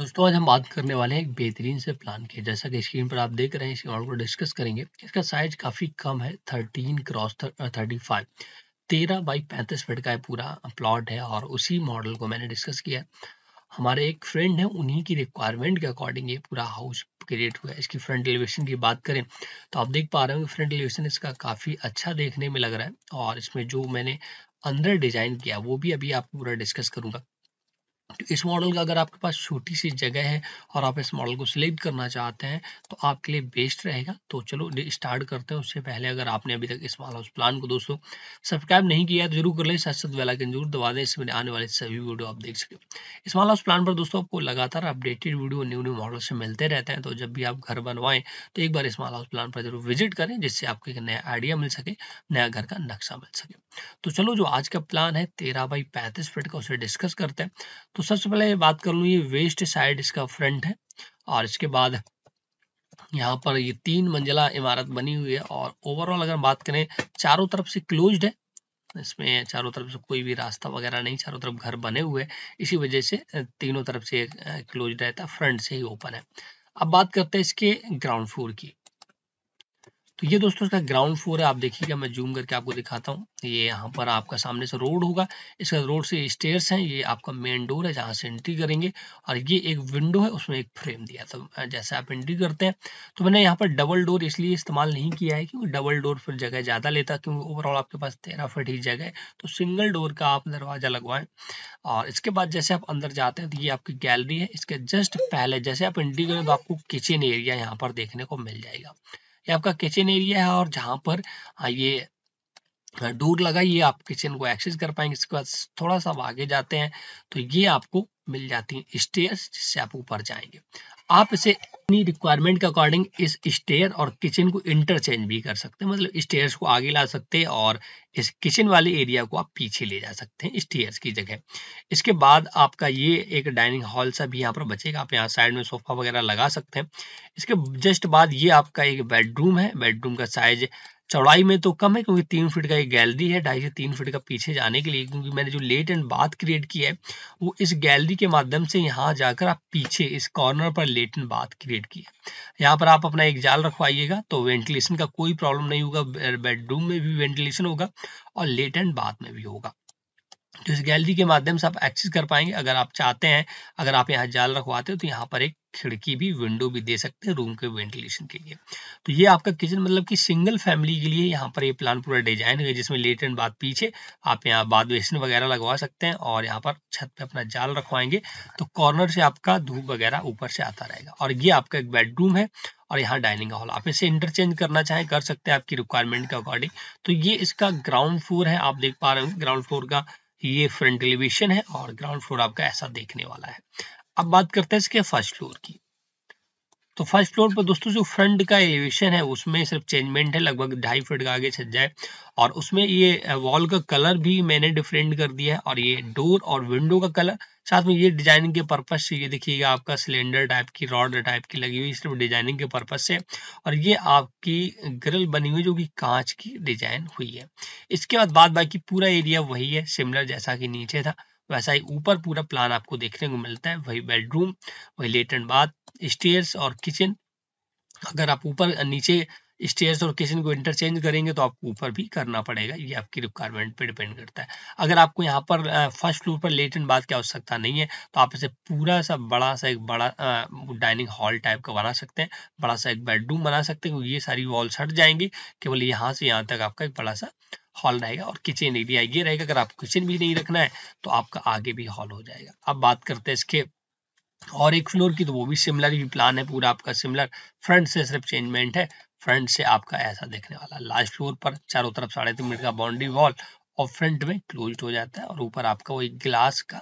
दोस्तों आज हम बात करने वाले हैं एक बेहतरीन से प्लान के जैसा कि स्क्रीन पर आप देख रहे हैं इस और को डिस्कस करेंगे इसका साइज काफ़ी कम है थर्टीन क्रॉस थर्टी फाइव तेरह बाई पैंतीस फिट का पूरा प्लॉट है और उसी मॉडल को मैंने डिस्कस किया है हमारे एक फ्रेंड है उन्हीं की रिक्वायरमेंट के अकॉर्डिंग ये पूरा हाउस क्रिएट हुआ है इसकी फ्रंट एलिवेशन की बात करें तो आप देख पा रहे हो फ्रंट एलिवेशन इसका काफ़ी अच्छा देखने में लग रहा है और इसमें जो मैंने अंदर डिजाइन किया वो भी अभी आपको पूरा डिस्कस करूंगा तो इस मॉडल का अगर आपके पास छोटी सी जगह है और आप इस मॉडल को सिलेक्ट करना चाहते हैं तो आपके लिए बेस्ट रहेगा तो चलो स्टार्ट करते हैं उससे पहले अगर आपने अभी तक इस वाला उस प्लान को दोस्तों सब्सक्राइब नहीं किया तो जरूर कर लें साथ साथ वेलाइकन जरूर दबा दें इसमें आने वाले सभी वीडियो आप देख सकें इस वाला उस प्लान पर दोस्तों आपको लगातार updated video new new model से मिलते रहते हैं तो जब भी आप घर बनवाएं तो एक बार इस वाला उस प्लान पर जरूर विजिट करें जिससे आपको एक नया आइडिया मिल सके नया घर का नक्शा मिल सके तो चलो जो आज का प्लान है तेरह बाई पैंतीस फिट का उसे डिस्कस करते हैं तो सबसे पहले बात कर लूँ ये वेस्ट साइड इसका फ्रंट है और इसके बाद यहाँ पर ये तीन मंजिला इमारत बनी हुई है और ओवरऑल अगर बात करें चारों तरफ से क्लोज्ड है इसमें चारों तरफ से कोई भी रास्ता वगैरह नहीं चारों तरफ घर बने हुए इसी वजह से तीनों तरफ से क्लोज रहता है फ्रंट से ही ओपन है अब बात करते हैं इसके ग्राउंड फ्लोर की तो ये दोस्तों इसका ग्राउंड फ्लोर है आप देखिएगा मैं जूम करके आपको दिखाता हूँ ये यहाँ पर आपका सामने से रोड होगा इसका रोड से स्टेयर्स हैं ये आपका मेन डोर है जहाँ से एंट्री करेंगे और ये एक विंडो है उसमें एक फ्रेम दिया था तो, जैसे आप एंट्री करते हैं तो मैंने यहाँ पर डबल डोर इसलिए इस्तेमाल नहीं किया है क्योंकि डबल डोर फिर जगह ज़्यादा लेता क्योंकि ओवरऑल आपके पास तेरह फट ही जगह है तो सिंगल डोर का आप दरवाज़ा लगवाएं और इसके बाद जैसे आप अंदर जाते हैं तो ये आपकी गैलरी है इसके जस्ट पहले जैसे आप एंट्री करें तो आपको किचन एरिया यहाँ पर देखने को मिल जाएगा ये आपका किचन एरिया है और जहाँ पर ये डोर लगा ये आप किचन को एक्सेस कर पाएंगे इसके बाद थोड़ा सा आगे जाते हैं तो ये आपको मिल जाती है स्टेयर जिससे आप ऊपर जाएंगे आप इसे अपनी रिक्वायरमेंट के अकॉर्डिंग इस स्टेयर और किचन को इंटरचेंज भी कर सकते हैं मतलब स्टेयर्स को आगे ला सकते हैं और इस किचन वाले एरिया को आप पीछे ले जा सकते हैं स्टेयर्स की जगह इसके बाद आपका ये एक डाइनिंग हॉल सा भी यहाँ पर बचेगा आप यहाँ साइड में सोफा वगैरह लगा सकते हैं इसके जस्ट बाद ये आपका एक बेडरूम है बेडरूम का साइज चौड़ाई में तो कम है क्योंकि तीन फीट का एक गैलरी है ढाई से तीन फीट का पीछे जाने के लिए क्योंकि मैंने जो लेट एंड बाथ क्रिएट किया है वो इस गैलरी के माध्यम से यहाँ जाकर आप पीछे इस कॉर्नर पर लेट एंड बाथ क्रिएट किया यहाँ पर आप अपना एक जाल रखवाइएगा तो वेंटिलेशन का कोई प्रॉब्लम नहीं होगा बेडरूम में भी वेंटिलेशन होगा और लेट एंड बाथ में भी होगा तो इस गैलरी के माध्यम से आप एक्सेस कर पाएंगे अगर आप चाहते हैं अगर आप यहाँ जाल रखवाते हो तो यहाँ पर एक खिड़की भी विंडो भी दे सकते हैं रूम के वेंटिलेशन के लिए तो ये आपका किचन मतलब कि सिंगल फैमिली के लिए यहाँ पर ये प्लान पूरा डिजाइन है जिसमें लेट एंड बाद पीछे आप यहाँ बाद बेसन वगैरह लगवा सकते हैं और यहाँ पर छत पे अपना जाल रखवाएंगे तो कॉर्नर से आपका धूप वगैरह ऊपर से आता रहेगा और ये आपका एक बेडरूम है और यहाँ डाइनिंग हॉल आप इसे इंटरचेंज करना चाहें कर सकते हैं आपकी रिक्वायरमेंट के अकॉर्डिंग तो ये इसका ग्राउंड फ्लोर है आप देख पा रहे हो ग्राउंड फ्लोर का ये फ्रंट एलिवेशन है और ग्राउंड फ्लोर आपका ऐसा देखने वाला है अब बात करते हैं इसके फर्स्ट फ्लोर की तो फर्स्ट फ्लोर पर दोस्तों जो फ्रंट का एलिवेशन है उसमें सिर्फ चेंजमेंट है लगभग ढाई फीट का आगे छज जाए और उसमें ये वॉल का कलर भी मैंने डिफरेंट कर दिया है और ये डोर और विंडो का कलर साथ में ये डिजाइनिंग के पर्पज से ये देखिएगा आपका सिलेंडर टाइप की रॉड टाइप की लगी हुई सिर्फ डिजाइनिंग के पर्पज से और ये आपकी ग्रिल बनी हुई जो कि कांच की डिजाइन हुई है इसके बाद बाद बाकी पूरा एरिया वही है सिमिलर जैसा कि नीचे था वैसा ही ऊपर पूरा प्लान आपको देखने को मिलता है वही बेडरूम वही लेटन बाथ स्टेयर्स और किचन अगर आप ऊपर नीचे स्टेयर्स और किचन को इंटरचेंज करेंगे तो आपको ऊपर भी करना पड़ेगा ये आपकी रिक्वायरमेंट पे डिपेंड करता है अगर आपको यहाँ पर फर्स्ट फ्लोर पर लेटन बात की आवश्यकता नहीं है तो आप इसे पूरा सा बड़ा सा एक बड़ा डाइनिंग हॉल टाइप का बना सकते हैं बड़ा सा एक बेडरूम बना सकते हैं ये सारी वॉल्स हट जाएंगी केवल यहाँ से यहाँ तक आपका एक बड़ा सा हॉल रहेगा और किचन एरिया ये रहेगा अगर आपको किचन भी नहीं रखना है तो आपका आगे भी हॉल हो जाएगा अब बात करते हैं इसके और एक फ्लोर की तो वो भी सिमिलर ही प्लान है पूरा आपका सिमिलर फ्रंट से सिर्फ चेंजमेंट है फ्रंट से आपका ऐसा देखने वाला लास्ट फ्लोर पर चारों तरफ साढ़े तीन मिनट का बाउंड्री वॉल और फ्रंट में क्लोज हो जाता है और ऊपर आपका वो एक ग्लास का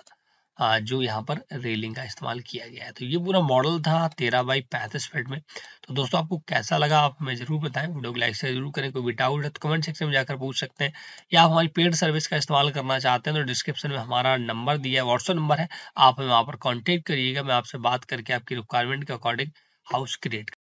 जो यहाँ पर रेलिंग का इस्तेमाल किया गया है तो ये पूरा मॉडल था तेरह बाई पैंतीस फीट में तो दोस्तों आपको कैसा लगा आप हमें जरूर बताएं वीडियो को लाइक से जरूर करें कोई भी डाउट है तो कमेंट सेक्शन में जाकर पूछ सकते हैं या आप हमारी पेड सर्विस का इस्तेमाल करना चाहते हैं तो डिस्क्रिप्शन में हमारा नंबर दिया है व्हाट्सअप नंबर है आप हमें वहाँ पर कॉन्टेक्ट करिएगा मैं आपसे बात करके आपकी रिक्वायरमेंट के अकॉर्डिंग हाउस क्रिएट